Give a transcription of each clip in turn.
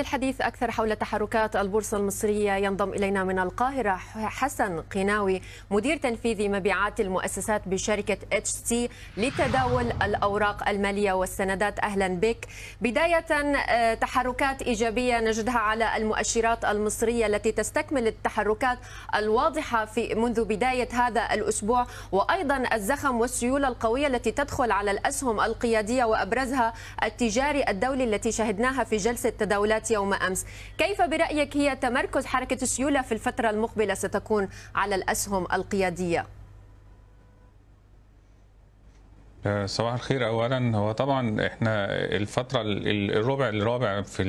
للحديث أكثر حول تحركات البورصة المصرية ينضم إلينا من القاهرة حسن قناوي مدير تنفيذي مبيعات المؤسسات بشركة اتش سي لتداول الأوراق المالية والسندات أهلا بك بداية آه، تحركات إيجابية نجدها على المؤشرات المصرية التي تستكمل التحركات الواضحة في منذ بداية هذا الأسبوع وأيضا الزخم والسيولة القوية التي تدخل على الأسهم القيادية وأبرزها التجاري الدولي التي شهدناها في جلسة تداولات يوم أمس كيف برأيك هي تمركز حركة السيولة في الفترة المقبلة ستكون على الأسهم القيادية؟ آه، صباح الخير اولا هو طبعا احنا الفتره الربع الرابع في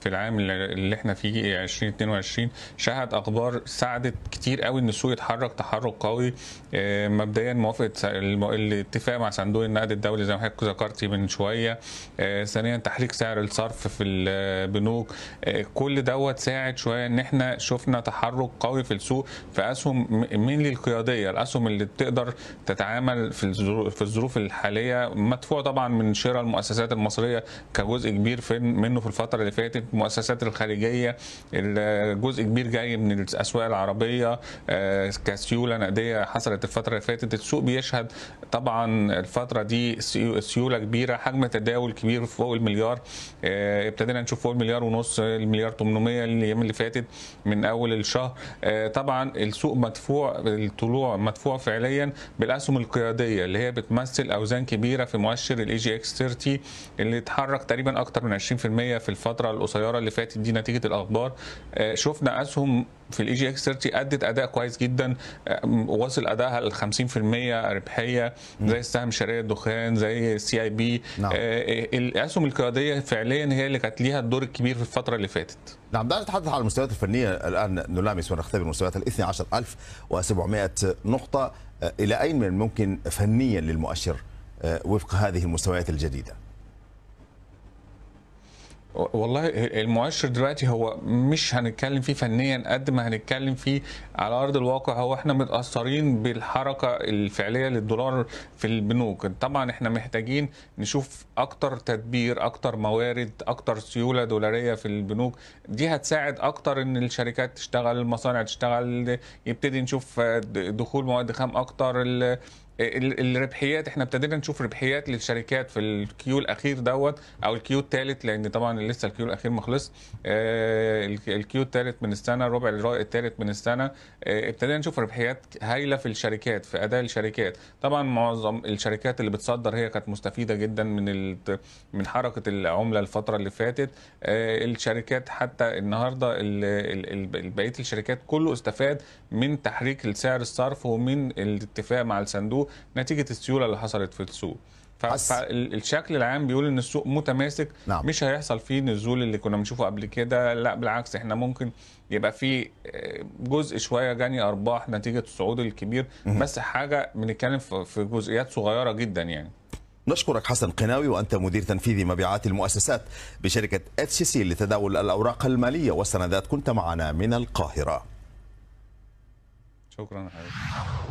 في العام اللي احنا فيه 2022 إيه، شهد اخبار ساعدت كتير قوي ان السوق يتحرك تحرك قوي آه، مبدئيا موافقه الاتفاق مع صندوق النقد الدولي زي ما حضرتك ذكرتي من شويه آه، ثانيا تحريك سعر الصرف في البنوك آه، كل دوت ساعد شويه ان احنا شفنا تحرك قوي في السوق في اسهم مين القياديه الاسهم اللي بتقدر تتعامل في في الظروف الحاليه مدفوع طبعا من شراء المؤسسات المصريه كجزء كبير منه في الفتره اللي فاتت المؤسسات الخارجيه الجزء كبير جاي من الاسواق العربيه آه، كسيوله نقديه حصلت الفتره اللي فاتت السوق بيشهد طبعا الفتره دي سيوله كبيره حجم تداول كبير فوق المليار آه، ابتدينا نشوف فوق المليار ونص المليار 800 الايام اللي فاتت من اول الشهر آه، طبعا السوق مدفوع الطلوع مدفوع فعليا بالاسهم القياديه اللي هي بتمثل اوزان كبيره في مؤشر الاي جي اكس 30 اللي اتحرك تقريبا اكتر من 20% في الفتره القصيره القياره اللي فاتت دي نتيجه الاخبار آه، شفنا اسهم في الاي جي اكس 30 ادت اداء كويس جدا آه، واصل ادائها ل 50% ربحيه زي السهم شركه الدخان زي السي اي بي الاسهم القياديه فعليا هي اللي كانت ليها الدور الكبير في الفتره اللي فاتت نعم دعنا نتحدث عن المستويات الفنيه الان نلامس ونختبر مستويات ال 12700 نقطه آه، الى اين من الممكن فنيا للمؤشر وفق هذه المستويات الجديده؟ والله المؤشر دلوقتي هو مش هنتكلم فيه فنيا قد ما هنتكلم فيه على ارض الواقع هو احنا متاثرين بالحركه الفعليه للدولار في البنوك طبعا احنا محتاجين نشوف اكتر تدبير اكتر موارد اكتر سيوله دولاريه في البنوك دي هتساعد اكتر ان الشركات تشتغل المصانع تشتغل يبتدي نشوف دخول مواد خام اكتر الربحيات احنا ابتدينا نشوف ربحيات للشركات في الكيو الاخير دوت او الكيو الثالث لان طبعا لسه الكيو الاخير ما خلص آه، الكيو الثالث من السنه الربع الثالث من السنه آه، ابتدينا نشوف ربحيات هايله في الشركات في اداء الشركات طبعا معظم الشركات اللي بتصدر هي كانت مستفيده جدا من من حركه العمله الفتره اللي فاتت آه، الشركات حتى النهارده بقيه الشركات كله استفاد من تحريك سعر الصرف ومن الاتفاق مع الصندوق نتيجه السيوله اللي حصلت في السوق فالشكل العام بيقول ان السوق متماسك نعم. مش هيحصل فيه نزول اللي كنا بنشوفه قبل كده لا بالعكس احنا ممكن يبقى في آه، جزء شويه جاني ارباح نتيجه الصعود الكبير بس حاجه بنتكلم في جزئيات صغيره جدا يعني نشكرك حسن قناوي وانت مدير تنفيذي مبيعات المؤسسات بشركه اتش سي لتداول الاوراق الماليه والسندات كنت معنا من القاهره شكرا حبيبي